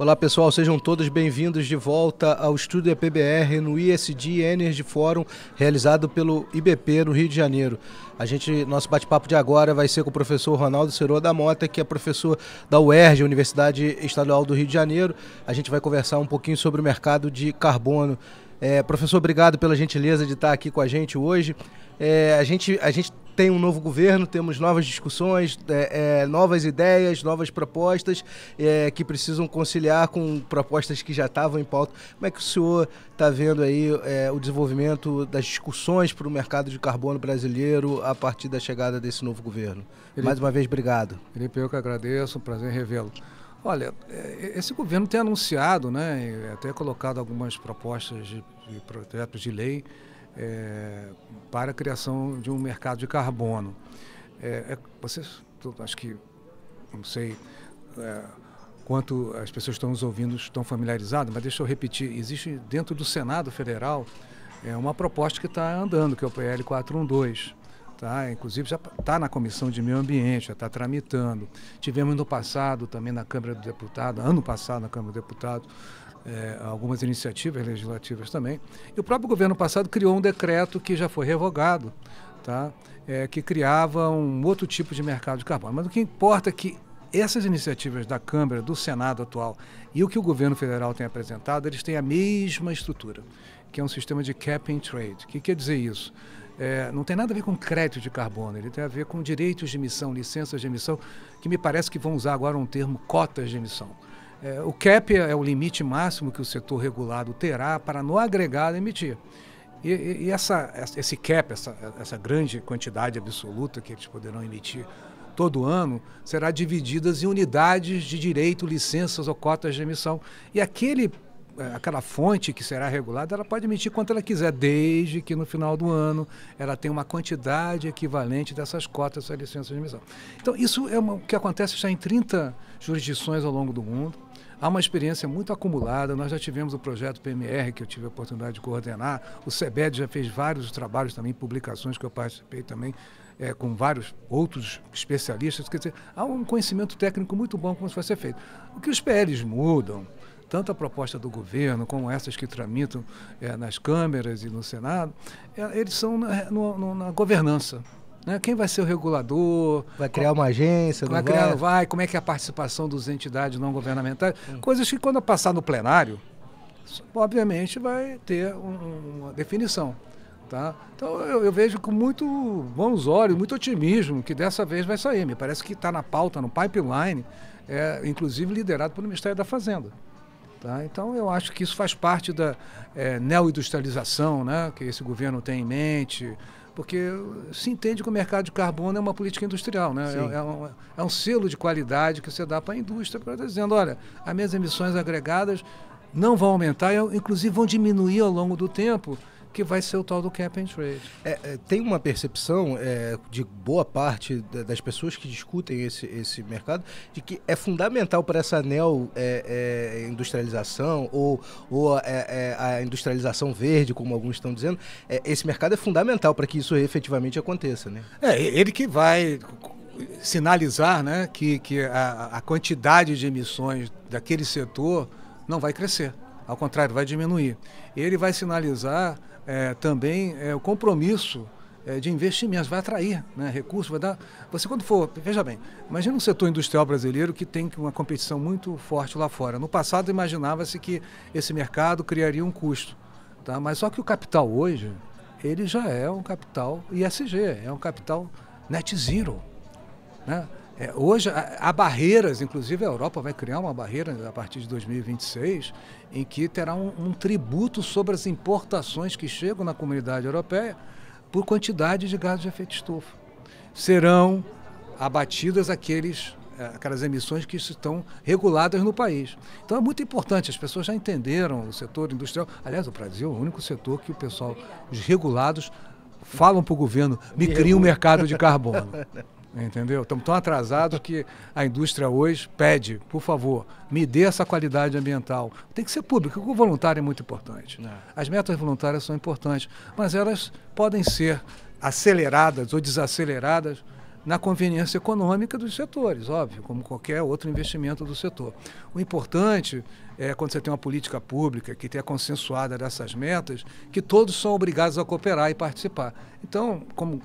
Olá pessoal, sejam todos bem-vindos de volta ao Estúdio EPBR no ISD Energy Forum, realizado pelo IBP no Rio de Janeiro. A gente, nosso bate-papo de agora vai ser com o professor Ronaldo Seroa da Mota, que é professor da UERJ, Universidade Estadual do Rio de Janeiro. A gente vai conversar um pouquinho sobre o mercado de carbono. É, professor, obrigado pela gentileza de estar aqui com a gente hoje. É, a gente a gente tem um novo governo, temos novas discussões, é, é, novas ideias, novas propostas é, que precisam conciliar com propostas que já estavam em pauta. Como é que o senhor está vendo aí é, o desenvolvimento das discussões para o mercado de carbono brasileiro a partir da chegada desse novo governo? Felipe, Mais uma vez, obrigado. Felipe, eu que agradeço, um prazer revê-lo. Olha, é, esse governo tem anunciado, né, até colocado algumas propostas de, de projetos de lei é, para a criação de um mercado de carbono. É, é, vocês, acho que, não sei é, quanto as pessoas estão nos ouvindo estão familiarizadas, mas deixa eu repetir: existe dentro do Senado Federal é, uma proposta que está andando, que é o PL 412. Tá, inclusive já está na Comissão de Meio Ambiente, já está tramitando. Tivemos no passado, também na Câmara do Deputado, ano passado na Câmara do Deputado, é, algumas iniciativas legislativas também. E o próprio governo passado criou um decreto que já foi revogado, tá? É, que criava um outro tipo de mercado de carbono. Mas o que importa é que essas iniciativas da Câmara, do Senado atual e o que o governo federal tem apresentado, eles têm a mesma estrutura, que é um sistema de cap and trade. O que quer dizer isso? É, não tem nada a ver com crédito de carbono, ele tem a ver com direitos de emissão, licenças de emissão, que me parece que vão usar agora um termo cotas de emissão. É, o CAP é o limite máximo que o setor regulado terá para, no agregado, emitir. E, e, e essa, esse cap, essa, essa grande quantidade absoluta que eles poderão emitir todo ano, será divididas em unidades de direito, licenças ou cotas de emissão. E aquele é, aquela fonte que será regulada, ela pode emitir quanto ela quiser, desde que no final do ano ela tenha uma quantidade equivalente dessas cotas, dessas licenças de emissão. Então, isso é o que acontece já em 30 jurisdições ao longo do mundo há uma experiência muito acumulada. Nós já tivemos o projeto PMR, que eu tive a oportunidade de coordenar. O SEBED já fez vários trabalhos também, publicações que eu participei também. É, com vários outros especialistas, quer dizer, há um conhecimento técnico muito bom como isso vai ser feito. O que os PLs mudam, tanto a proposta do governo como essas que tramitam é, nas câmeras e no Senado, é, eles são na, no, no, na governança. Né? Quem vai ser o regulador? Vai criar uma agência? Vai, vai criar, vai? Como é que é a participação dos entidades não governamentais? Hum. Coisas que quando passar no plenário, obviamente vai ter um, uma definição. Tá? Então eu, eu, vejo com muito bons olhos, muito otimismo que dessa vez vai sair. Me parece que está na pauta, no pipeline, é, inclusive liderado pelo Ministério da Fazenda. Tá? Então eu acho que isso faz parte da é, neoindustrialização né, que esse governo tem em mente, porque se entende que o mercado de carbono é uma política industrial, né? É, é, um, é, um, selo de qualidade que você dá para a indústria, para dizendo, olha, as minhas emissões agregadas não vão aumentar, inclusive vão diminuir ao longo do tempo, que vai ser o tal do cap and trade. É, é tem uma percepção é, de boa parte das pessoas que discutem esse, esse mercado de que é fundamental para essa anel é, é, industrialização ou, ou a industrialização verde, como alguns estão dizendo, esse mercado é fundamental para que isso efetivamente aconteça. Né? É, ele que vai sinalizar né, que, que a, a quantidade de emissões daquele setor não vai crescer. Ao contrário, vai diminuir. Ele vai sinalizar é, também é, o compromisso é, de investimentos, vai atrair né, recursos, vai dar. Você quando for, veja bem, imagina um setor industrial brasileiro que tem uma competição muito forte lá fora. No passado imaginava-se que esse mercado criaria um custo. Tá? Mas só que o capital hoje, ele já é um capital ISG, é um capital net zero. Né? É, hoje há barreiras, inclusive a Europa vai criar uma barreira a partir de 2026, em que terá um, um tributo sobre as importações que chegam na comunidade europeia por quantidade de gases de efeito estufa. Serão abatidas aqueles é, aquelas emissões que estão reguladas no país. Então é muito importante, as pessoas já entenderam o setor industrial. Aliás, o Brasil é o único setor que o pessoal, os regulados, falam para o governo, me cria um mercado de carbono. Entendeu? Estamos tão atrasados que a indústria hoje pede, por favor, me dê essa qualidade ambiental. Tem que ser público, o voluntário é muito importante. É. As metas voluntárias são importantes, mas elas podem ser aceleradas ou desaceleradas na conveniência econômica dos setores, óbvio, como qualquer outro investimento do setor. O importante é quando você tem uma política pública que tenha consensuada dessas metas, que todos são obrigados a cooperar e participar. Então, como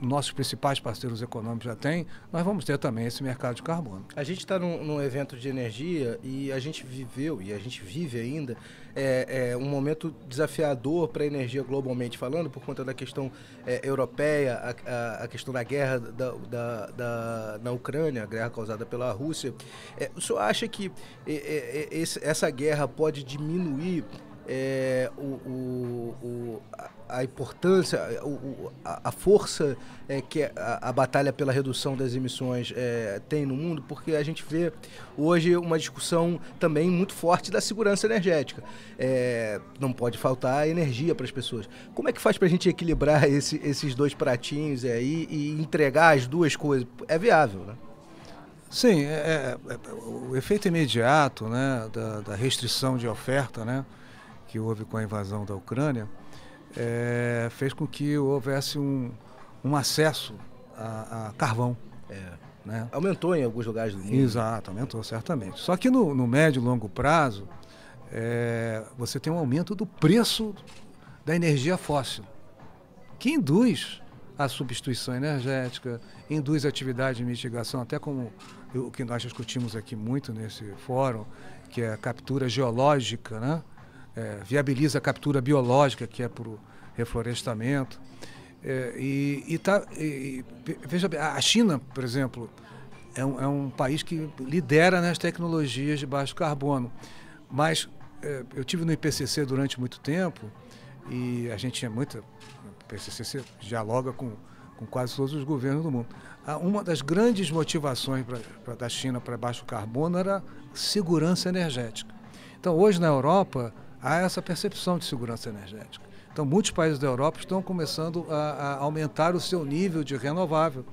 nossos principais parceiros econômicos já têm, nós vamos ter também esse mercado de carbono. A gente está num, num, evento de energia e a gente viveu e a gente vive ainda é, é um momento desafiador para a energia globalmente falando, por conta da questão é, europeia, a, a, a, questão da guerra da, da, da, na Ucrânia, a guerra causada pela Rússia. É, o senhor acha que é, é, é, esse, essa guerra pode diminuir é, o, o, o, a importância, a, a força é, que a, a, batalha pela redução das emissões é, tem no mundo, porque a gente vê hoje uma discussão também muito forte da segurança energética. É, não pode faltar energia para as pessoas. Como é que faz para a gente equilibrar esse, esses dois pratinhos aí e entregar as duas coisas? É viável, né? Sim, é, é, é o efeito imediato né, da, da, restrição de oferta né, que houve com a invasão da Ucrânia, é, fez com que houvesse um, um acesso a, a carvão. É. Né? Aumentou em alguns lugares do mundo. Exato, aumentou certamente. Só que no, no médio e longo prazo, é, você tem um aumento do preço da energia fóssil, que induz a substituição energética, induz atividade de mitigação, até como o que nós discutimos aqui muito nesse fórum, que é a captura geológica, né? é, viabiliza a captura biológica, que é para o reflorestamento. É, e, e, tá, e, veja bem, a China, por exemplo, é um, é um, país que lidera nas tecnologias de baixo carbono. Mas é, eu tive no IPCC durante muito tempo e a gente tinha muita. O IPCC dialoga com, com quase todos os governos do mundo. Uma das grandes motivações pra, pra, da China para baixo carbono era segurança energética. Então, hoje na Europa, há essa percepção de segurança energética. Então, muitos países da Europa estão começando a, a aumentar o seu nível de renovável,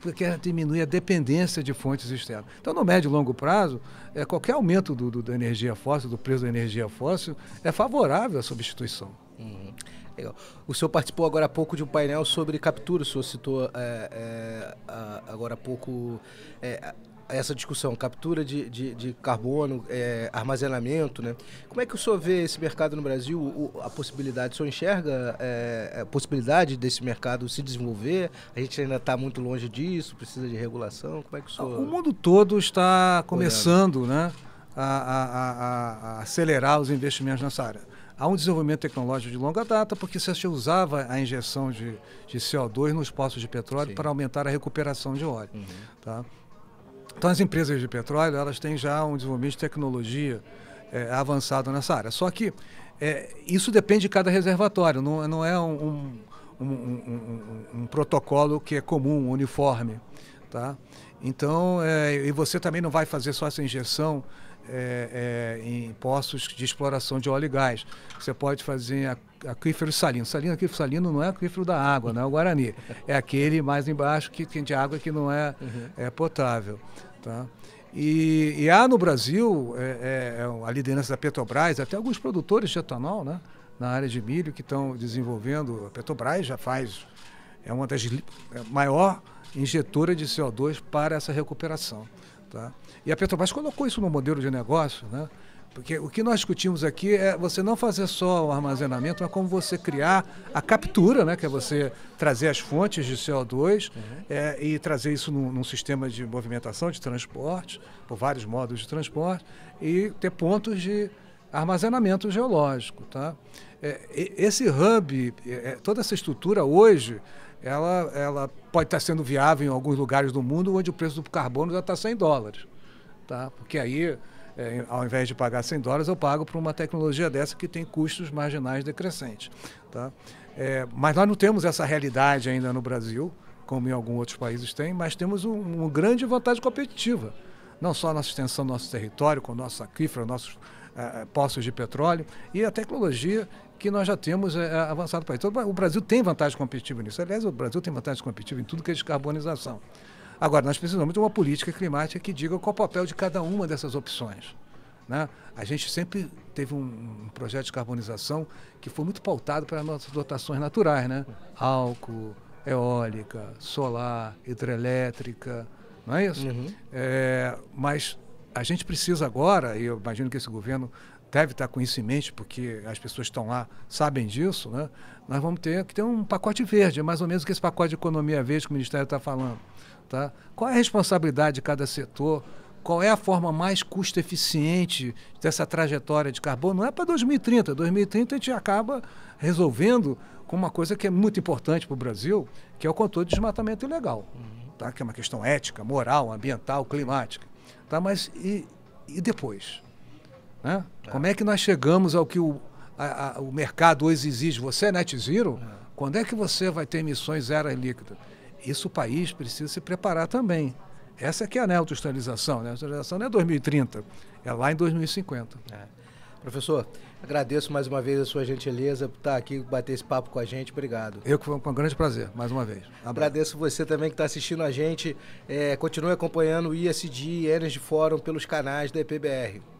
porque quer é diminuir a dependência de fontes externas. Então, no médio e longo prazo, é, qualquer aumento do, do, da energia fóssil, do preço da energia fóssil, é favorável à substituição. Uhum. O senhor participou agora há pouco de um painel sobre captura, o senhor citou é, é, agora há pouco é, essa discussão, captura de, de, de carbono, é, armazenamento, né? Como é que o senhor vê esse mercado no Brasil, o, a possibilidade, o senhor enxerga é, a é, possibilidade desse mercado se desenvolver? A gente ainda está muito longe disso, precisa de regulação, como é que o senhor... O mundo todo está começando, né? A, a, a, acelerar os investimentos nessa área. Há um desenvolvimento tecnológico de longa data, porque se usava a injeção de, de CO2 nos poços de petróleo Sim. para aumentar a recuperação de óleo. Uhum. Tá? Então, as empresas de petróleo elas têm já um desenvolvimento de tecnologia é, avançado nessa área. Só que é, isso depende de cada reservatório, não, não é um, um, um, um, protocolo que é comum, uniforme. Tá? Então, é, e você também não vai fazer só essa injeção é, é, em poços de exploração de óleo e gás. Você pode fazer aquífero salino. Salino, aquífero salino não é aquífero da água, não é o Guarani. É aquele mais embaixo que tem de água que não é, uhum. é potável. Tá? E, e, há no Brasil é, é, é, a liderança da Petrobras, até alguns produtores de etanol né, na área de milho que estão desenvolvendo. A Petrobras já faz, é uma das é maior injetora de CO2 para essa recuperação. Tá? E a Petrobras colocou isso no modelo de negócio, né? Porque o que nós discutimos aqui é você não fazer só o armazenamento, mas como você criar a captura, né, que é você trazer as fontes de CO2 uhum. é, e trazer isso num, num, sistema de movimentação, de transporte, por vários modos de transporte, e ter pontos de armazenamento geológico. Tá? É, esse hub, é, é, toda essa estrutura hoje, ela, ela pode estar sendo viável em alguns lugares do mundo onde o preço do carbono já está 100 dólares. Tá? Porque aí é, ao invés de pagar 100 dólares, eu pago para uma tecnologia dessa que tem custos marginais decrescentes. Tá? É, mas nós não temos essa realidade ainda no Brasil, como em alguns outros países tem, mas temos um, uma grande vantagem competitiva. Não só a nossa extensão do nosso território, com nossa aquífera, nossos uh, poços de petróleo e a tecnologia que nós já temos uh, avançado para isso. Então, o Brasil tem vantagem competitiva nisso. Aliás, o Brasil tem vantagem competitiva em tudo que é descarbonização. Agora, nós precisamos de uma política climática que diga qual é o papel de cada uma dessas opções. Né? A gente sempre teve um, um projeto de carbonização que foi muito pautado para nossas dotações naturais, né? álcool, eólica, solar, hidrelétrica, não é isso? Uhum. É, mas a gente precisa agora, e eu imagino que esse governo deve estar tá com isso em mente, porque as pessoas estão lá, sabem disso, né? nós vamos ter que ter um pacote verde, é mais ou menos o que esse pacote de economia verde que o Ministério está falando. Tá? Qual é a responsabilidade de cada setor? Qual é a forma mais custo-eficiente dessa trajetória de carbono? Não é para 2030. 2030 a gente acaba resolvendo com uma coisa que é muito importante para o Brasil, que é o controle de desmatamento ilegal, uhum. tá? que é uma questão ética, moral, ambiental, climática. Tá? Mas e, e depois? Né? É. Como é que nós chegamos ao que o, a, a, o mercado hoje exige? Você é né, net zero? É. Quando é que você vai ter emissões zero líquida? Isso o país precisa se preparar também. Essa é que é a neutralização. Né? A neutralização não é 2030, é lá em 2050. É. Professor, agradeço mais uma vez a sua gentileza por estar aqui, bater esse papo com a gente. Obrigado. Eu que foi um grande prazer, mais uma vez. Abraço. Agradeço você também que está assistindo a gente. É, continue acompanhando o ISD e Energy Forum pelos canais da EPBR.